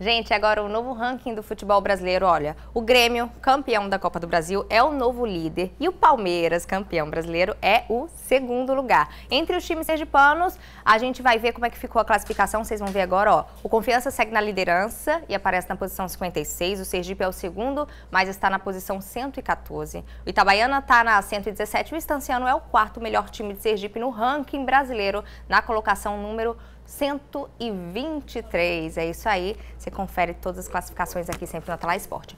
Gente, agora o novo ranking do futebol brasileiro. Olha, o Grêmio, campeão da Copa do Brasil, é o novo líder. E o Palmeiras, campeão brasileiro, é o segundo lugar. Entre os times sergipanos, a gente vai ver como é que ficou a classificação. Vocês vão ver agora, ó. O Confiança segue na liderança e aparece na posição 56. O Sergipe é o segundo, mas está na posição 114. O Itabaiana está na 117. O Estanciano é o quarto melhor time de Sergipe no ranking brasileiro, na colocação número 123. É isso aí. Você confere todas as classificações aqui sempre no Tela Esporte.